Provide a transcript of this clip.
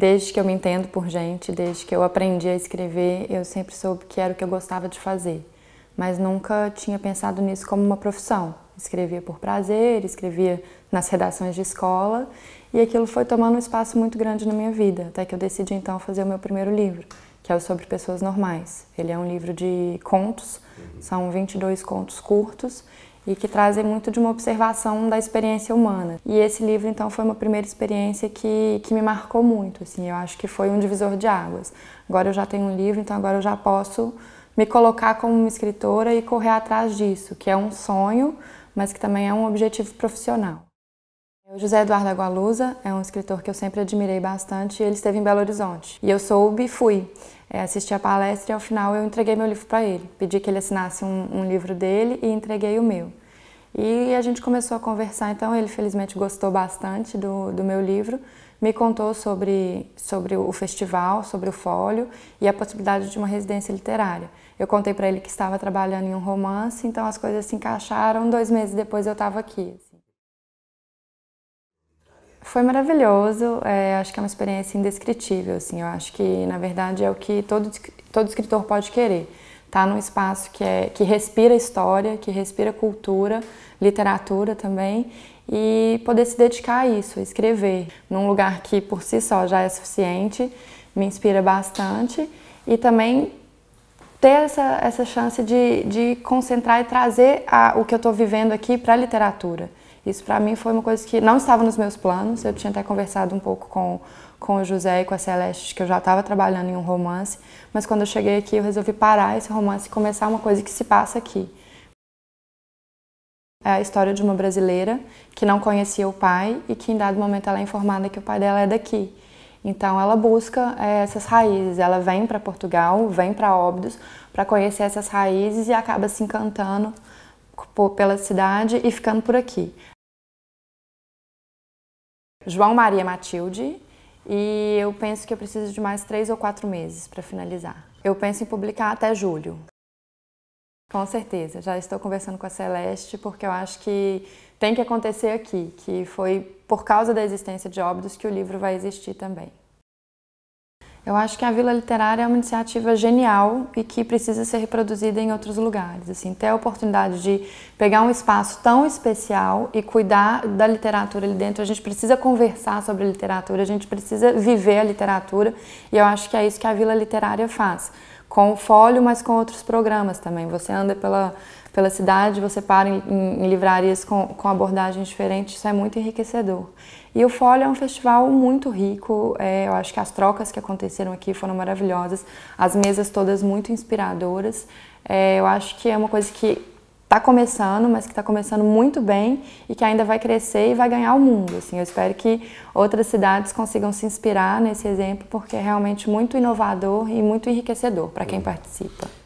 Desde que eu me entendo por gente, desde que eu aprendi a escrever, eu sempre soube que era o que eu gostava de fazer, mas nunca tinha pensado nisso como uma profissão. Escrevia por prazer, escrevia nas redações de escola, e aquilo foi tomando um espaço muito grande na minha vida, até que eu decidi então fazer o meu primeiro livro, que é o Sobre Pessoas Normais. Ele é um livro de contos, uhum. são 22 contos curtos, e que trazem muito de uma observação da experiência humana. E esse livro, então, foi uma primeira experiência que, que me marcou muito, assim, eu acho que foi um divisor de águas. Agora eu já tenho um livro, então agora eu já posso me colocar como uma escritora e correr atrás disso, que é um sonho, mas que também é um objetivo profissional. José Eduardo Agualusa é um escritor que eu sempre admirei bastante e ele esteve em Belo Horizonte. E eu soube e fui. É, assisti a palestra e ao final eu entreguei meu livro para ele. Pedi que ele assinasse um, um livro dele e entreguei o meu. E a gente começou a conversar, então ele felizmente gostou bastante do, do meu livro, me contou sobre, sobre o festival, sobre o fólio e a possibilidade de uma residência literária. Eu contei para ele que estava trabalhando em um romance, então as coisas se encaixaram. Dois meses depois eu estava aqui. Foi maravilhoso, é, acho que é uma experiência indescritível, assim, eu acho que, na verdade, é o que todo, todo escritor pode querer, tá num espaço que, é, que respira história, que respira cultura, literatura também, e poder se dedicar a isso, a escrever, num lugar que, por si só, já é suficiente, me inspira bastante, e também ter essa, essa chance de, de concentrar e trazer a, o que eu estou vivendo aqui para a literatura. Isso para mim foi uma coisa que não estava nos meus planos. Eu tinha até conversado um pouco com, com o José e com a Celeste, que eu já estava trabalhando em um romance, mas quando eu cheguei aqui eu resolvi parar esse romance e começar uma coisa que se passa aqui. É a história de uma brasileira que não conhecia o pai e que em dado momento ela é informada que o pai dela é daqui. Então ela busca é, essas raízes, ela vem para Portugal, vem para Óbidos para conhecer essas raízes e acaba se encantando pela cidade e ficando por aqui. João Maria Matilde e eu penso que eu preciso de mais três ou quatro meses para finalizar. Eu penso em publicar até julho. Com certeza, já estou conversando com a Celeste porque eu acho que tem que acontecer aqui, que foi por causa da existência de Óbidos que o livro vai existir também. Eu acho que a Vila Literária é uma iniciativa genial e que precisa ser reproduzida em outros lugares. Assim, ter a oportunidade de pegar um espaço tão especial e cuidar da literatura ali dentro, a gente precisa conversar sobre a literatura, a gente precisa viver a literatura e eu acho que é isso que a Vila Literária faz. Com o Fólio, mas com outros programas também. Você anda pela pela cidade, você para em, em livrarias com, com abordagens diferentes, isso é muito enriquecedor. E o Folha é um festival muito rico, é, eu acho que as trocas que aconteceram aqui foram maravilhosas, as mesas todas muito inspiradoras. É, eu acho que é uma coisa que está começando, mas que está começando muito bem e que ainda vai crescer e vai ganhar o mundo. Assim. Eu espero que outras cidades consigam se inspirar nesse exemplo, porque é realmente muito inovador e muito enriquecedor para quem participa.